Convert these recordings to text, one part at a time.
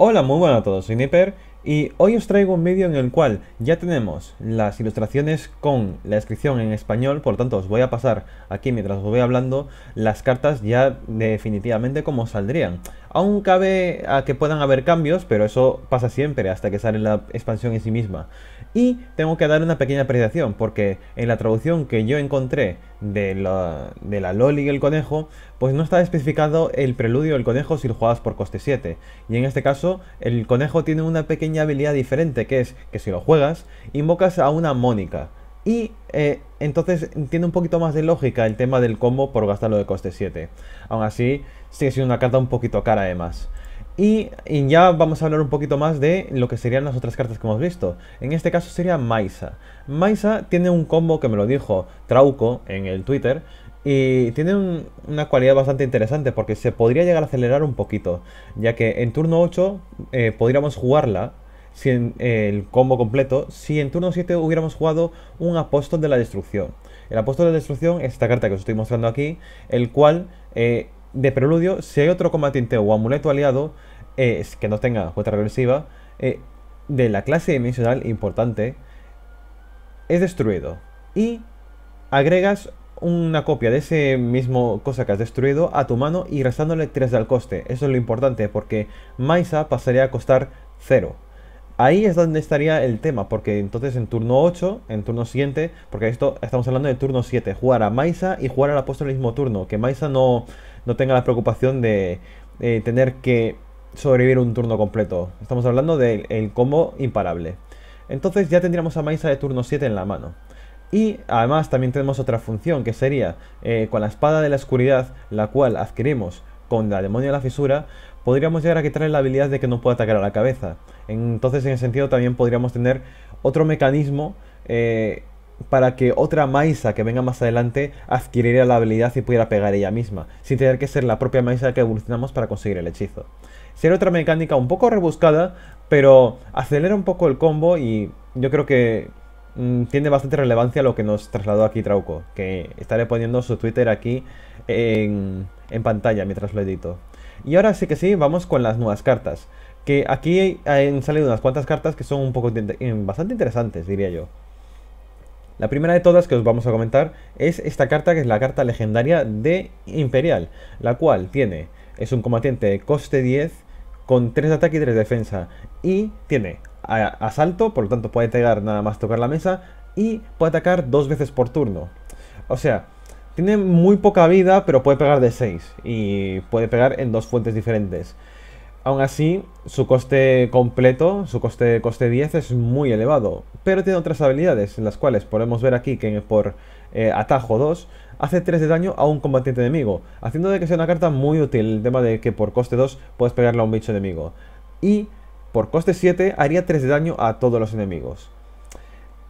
Hola, muy buenas a todos, soy Nipper y hoy os traigo un vídeo en el cual ya tenemos las ilustraciones con la descripción en español, por lo tanto os voy a pasar aquí mientras os voy hablando las cartas ya definitivamente como saldrían. Aún cabe a que puedan haber cambios, pero eso pasa siempre hasta que sale la expansión en sí misma. Y tengo que dar una pequeña apreciación, porque en la traducción que yo encontré de la, Loli y el conejo, pues no está especificado el preludio del conejo si lo juegas por coste 7. Y en este caso, el conejo tiene una pequeña habilidad diferente, que es que si lo juegas, invocas a una Mónica. Y eh, entonces tiene un poquito más de lógica el tema del combo por gastarlo de coste 7. Aún así, sigue siendo una carta un poquito cara además. Y, ya vamos a hablar un poquito más de lo que serían las otras cartas que hemos visto. En este caso sería Maisa. Maisa tiene un combo que me lo dijo Trauco en el Twitter. Y tiene una cualidad bastante interesante porque se podría llegar a acelerar un poquito. Ya que en turno 8 eh, podríamos jugarla si el combo completo, si en turno 7 hubiéramos jugado un apóstol de la destrucción. El apóstol de la destrucción es esta carta que os estoy mostrando aquí, el cual, eh, de preludio, si hay otro combatiente o amuleto aliado eh, que no tenga cuenta regresiva, eh, de la clase dimensional importante, es destruido. Y agregas una copia de ese mismo cosa que has destruido a tu mano y restándole 3 al coste. Eso es lo importante porque Maisa pasaría a costar 0. Ahí es donde estaría el tema, porque entonces en turno 8, en turno siguiente, porque esto estamos hablando de turno 7, jugar a Maisa y jugar al apóstol el mismo turno, que Maisa no, no tenga la preocupación de eh, tener que sobrevivir un turno completo. Estamos hablando del combo imparable. Entonces ya tendríamos a Maisa de turno 7 en la mano. Y además también tenemos otra función que sería eh, con la espada de la oscuridad, la cual adquirimos con la demonia de la fisura, podríamos llegar a quitarle la habilidad de que no pueda atacar a la cabeza. Entonces, en ese sentido, también podríamos tener otro mecanismo eh, para que otra Maisa que venga más adelante adquiriera la habilidad y pudiera pegar ella misma, sin tener que ser la propia Maisa que evolucionamos para conseguir el hechizo. Sería otra mecánica un poco rebuscada, pero acelera un poco el combo y yo creo que mm, tiene bastante relevancia lo que nos trasladó aquí Trauco, que estaré poniendo su Twitter aquí en, en pantalla mientras lo edito. Y ahora sí que sí, vamos con las nuevas cartas. Que aquí han salido unas cuantas cartas que son un poco bastante interesantes, diría yo. La primera de todas que os vamos a comentar es esta carta que es la carta legendaria de Imperial, la cual tiene, es un combatiente de coste 10 con 3 de ataque y 3 de defensa y tiene asalto, por lo tanto puede pegar nada más tocar la mesa y puede atacar dos veces por turno. O sea, tiene muy poca vida pero puede pegar de 6 y puede pegar en dos fuentes diferentes. Aún así, su coste completo, su coste, coste 10 es muy elevado, pero tiene otras habilidades, en las cuales podemos ver aquí que por eh, atajo 2 hace 3 de daño a un combatiente enemigo, haciendo de que sea una carta muy útil el tema de que por coste 2 puedes pegarle a un bicho enemigo. Y por coste 7 haría 3 de daño a todos los enemigos.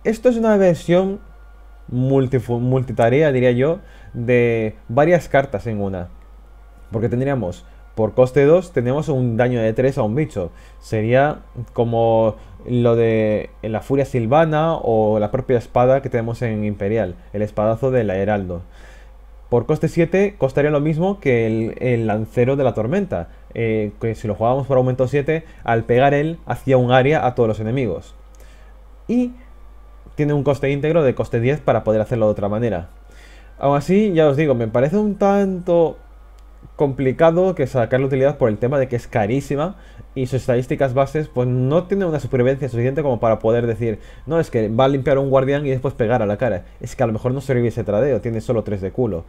Esto es una versión multitarea, diría yo, de varias cartas en una. Porque tendríamos por coste 2 tenemos un daño de 3 a un bicho. Sería como lo de la furia silvana o la propia espada que tenemos en Imperial, el espadazo del Heraldo. Por coste 7 costaría lo mismo que el, lancero de la tormenta, eh, que si lo jugábamos por aumento 7, al pegar él hacía un área a todos los enemigos. Y tiene un coste íntegro de coste 10 para poder hacerlo de otra manera. Aún así, ya os digo, me parece un tanto complicado que sacarle utilidad por el tema de que es carísima y sus estadísticas bases pues no tiene una supervivencia suficiente como para poder decir, no, es que va a limpiar un guardián y después pegar a la cara. Es que a lo mejor no sirve ese tradeo, tiene solo 3 de culo.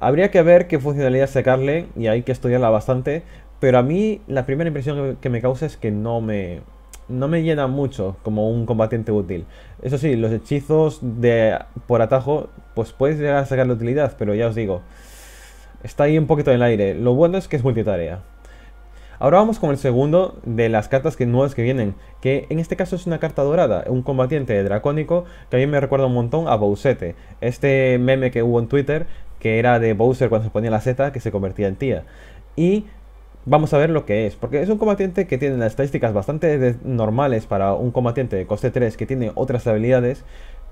Habría que ver qué funcionalidad sacarle y hay que estudiarla bastante, pero a mí la primera impresión que me causa es que no me no me llena mucho como un combatiente útil. Eso sí, los hechizos de por atajo pues puedes llegar a sacarle utilidad, pero ya os digo, Está ahí un poquito en el aire. Lo bueno es que es multitarea. Ahora vamos con el segundo de las cartas que nuevas que vienen, que en este caso es una carta dorada, un combatiente dracónico que a mí me recuerda un montón a Bowsette, este meme que hubo en Twitter que era de Bowser cuando se ponía la Z que se convertía en tía. Y vamos a ver lo que es, porque es un combatiente que tiene las estadísticas bastante normales para un combatiente de coste 3 que tiene otras habilidades,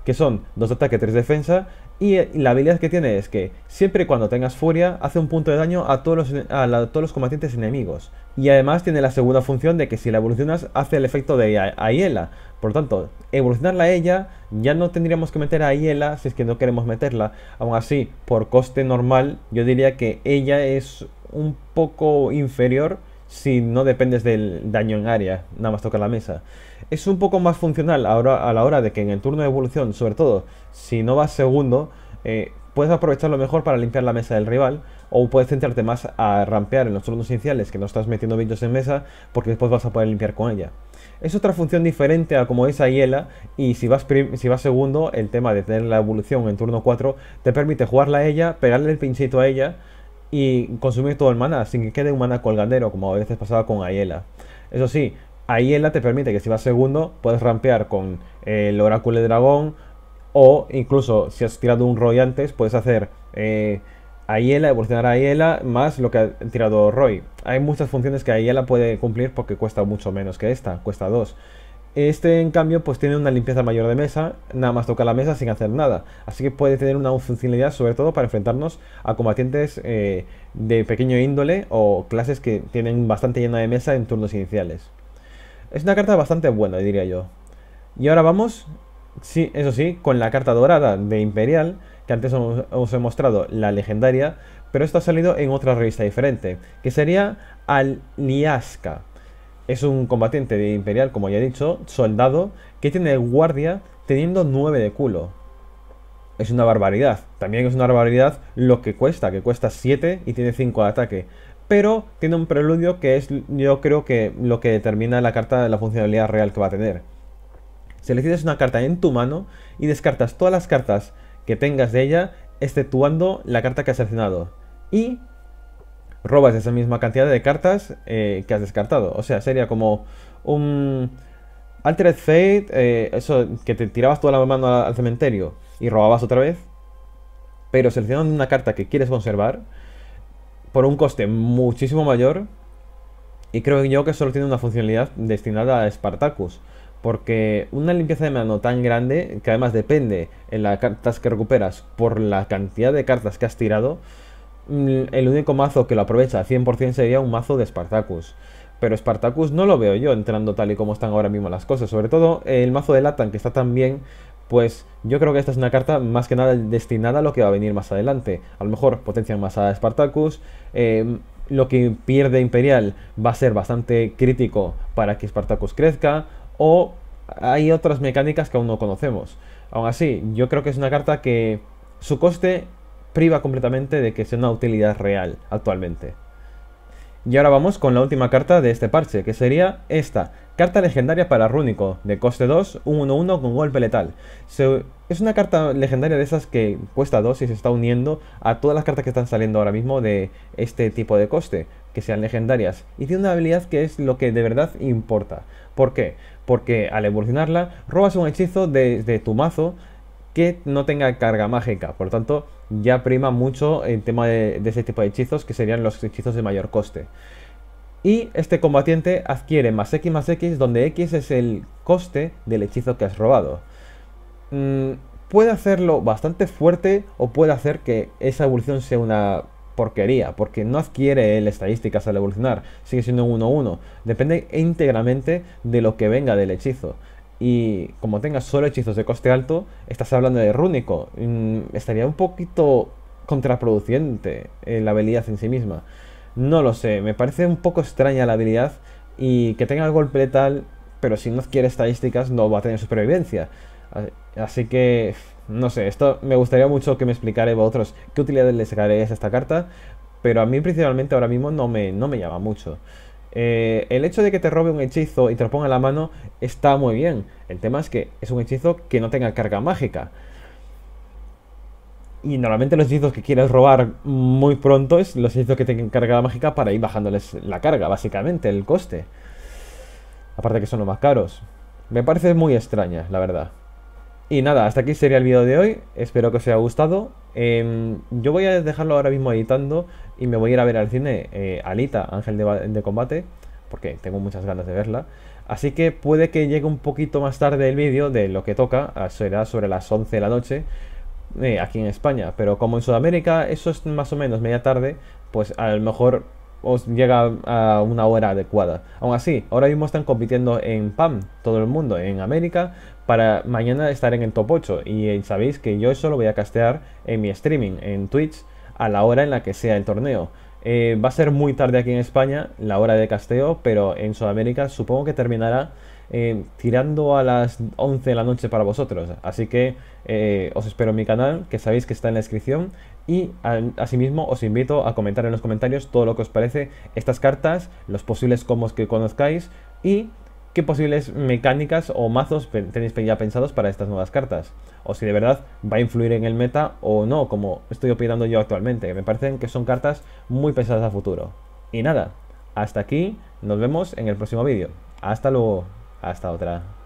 que son dos ataque, tres defensa, eh, y la habilidad que tiene es que siempre cuando tengas furia hace un punto de daño a todos los, a todos los combatientes enemigos. Y además tiene la segunda función de que si la evolucionas hace el efecto de Aiela. Por lo tanto, evolucionarla a ella ya no tendríamos que meter a Aiela si es que no queremos meterla. Aún así, por coste normal, yo diría que ella es un poco inferior si no dependes del daño en área, nada más toca la mesa. Es un poco más funcional ahora, a la hora de que en el turno de evolución, sobre todo si no vas segundo, eh, puedes aprovecharlo mejor para limpiar la mesa del rival o puedes centrarte más a rampear en los turnos iniciales que no estás metiendo bichos en mesa porque después vas a poder limpiar con ella. Es otra función diferente a como es hiela. y si vas, si vas segundo, el tema de tener la evolución en turno 4 te permite jugarla a ella, pegarle el pinchito a ella y consumir todo el mana sin que quede un mana colgandero, como a veces pasaba con Ayela. Eso sí, Ayela te permite que si vas segundo, puedes rampear con eh, el oráculo de dragón, o incluso si has tirado un Roy antes, puedes hacer eh, Ayela, evolucionar a Ayela más lo que ha tirado Roy. Hay muchas funciones que Ayela puede cumplir porque cuesta mucho menos que esta, cuesta dos. Este, en cambio, pues tiene una limpieza mayor de mesa, nada más toca la mesa sin hacer nada. Así que puede tener una funcionalidad, sobre todo para enfrentarnos a combatientes eh, de pequeño índole o clases que tienen bastante llena de mesa en turnos iniciales. Es una carta bastante buena, diría yo. Y ahora vamos, sí, eso sí, con la carta dorada de Imperial, que antes os, he mostrado, la legendaria, pero esto ha salido en otra revista diferente, que sería Niasca. Es un combatiente de imperial, como ya he dicho, soldado, que tiene guardia teniendo 9 de culo. Es una barbaridad. También es una barbaridad lo que cuesta, que cuesta 7 y tiene 5 de ataque. Pero tiene un preludio que es, yo creo que lo que determina la carta de la funcionalidad real que va a tener. Seleccionas una carta en tu mano y descartas todas las cartas que tengas de ella, exceptuando la carta que has seleccionado. Y robas esa misma cantidad de cartas eh, que has descartado. O sea, sería como un Altered Fate, eh, eso que te tirabas toda la mano al, al cementerio y robabas otra vez, pero seleccionando una carta que quieres conservar por un coste muchísimo mayor. Y creo yo que solo tiene una funcionalidad destinada a Spartacus. Porque una limpieza de mano tan grande, que además depende en las cartas que recuperas por la cantidad de cartas que has tirado, Mm, el único mazo que lo aprovecha al 100% sería un mazo de Spartacus. Pero Spartacus no lo veo yo entrando tal y como están ahora mismo las cosas. Sobre todo el mazo de Latan, que está tan bien, pues yo creo que esta es una carta más que nada destinada a lo que va a venir más adelante. A lo mejor potencian más a Spartacus. Em, lo que pierde Imperial va a ser bastante crítico para que Spartacus crezca. O hay otras mecánicas que aún no conocemos. Aún así, yo creo que es una carta que su coste priva completamente de que sea una utilidad real actualmente. Y ahora vamos con la última carta de este parche, que sería esta, carta legendaria para Rúnico, de coste 2, 1-1 con golpe letal. es una carta legendaria de esas que cuesta 2 y se está uniendo a todas las cartas que están saliendo ahora mismo de este tipo de coste, que sean legendarias. Y tiene una habilidad que es lo que de verdad importa. ¿Por qué? Porque al evolucionarla, robas un hechizo desde de tu mazo que no tenga carga mágica. Por lo tanto, ya prima mucho el tema de, ese tipo de hechizos, que serían los hechizos de mayor coste. Y este combatiente adquiere más X más X, donde X es el coste del hechizo que has robado. Mm, puede hacerlo bastante fuerte o puede hacer que esa evolución sea una porquería, porque no adquiere él estadísticas al evolucionar, sigue siendo 1-1. Depende íntegramente de lo que venga del hechizo. Y como tenga solo hechizos de coste alto, estás hablando de rúnico. Mm, estaría un poquito contraproducente eh, la habilidad en sí misma. No lo sé, me parece un poco extraña la habilidad y que tenga el golpe letal, pero si no adquiere estadísticas no va a tener supervivencia. Así que, no sé, esto me gustaría mucho que me explicara vosotros qué utilidad le sacaréis a esta carta, pero a mí principalmente ahora mismo no me, no me llama mucho. Eh, el hecho de que te robe un hechizo y te lo ponga en la mano está muy bien. El tema es que es un hechizo que no tenga carga mágica. Y normalmente los hechizos que quieres robar muy pronto es los hechizos que tengan carga mágica para ir bajándoles la carga, básicamente, el coste. Aparte que son los más caros. Me parece muy extraña, la verdad. Y nada, hasta aquí sería el vídeo de hoy. Espero que os haya gustado. Em, yo voy a dejarlo ahora mismo editando y me voy a ir a ver al cine eh, Alita, Ángel de, Combate, porque tengo muchas ganas de verla. Así que puede que llegue un poquito más tarde el vídeo de lo que toca, ah, será sobre las 11 de la noche eh, aquí en España. Pero como en Sudamérica eso es más o menos media tarde, pues a lo mejor os llega a una hora adecuada. Aún así, ahora mismo están compitiendo en PAM, todo el mundo, en América, para mañana estar en el top 8. Y eh, sabéis que yo eso lo voy a castear en mi streaming, en Twitch, a la hora en la que sea el torneo. Eh, va a ser muy tarde aquí en España la hora de casteo, pero en Sudamérica supongo que terminará eh, tirando a las 11 de la noche para vosotros. Así que os espero en mi canal, que sabéis que está en la descripción. Y asimismo os invito a comentar en los comentarios todo lo que os parece estas cartas, los posibles combos que conozcáis y qué posibles mecánicas o mazos tenéis ya pensados para estas nuevas cartas. O si de verdad va a influir en el meta o no, como estoy opinando yo actualmente, me parecen que son cartas muy pensadas a futuro. Y nada, hasta aquí, nos vemos en el próximo vídeo. Hasta luego, hasta otra.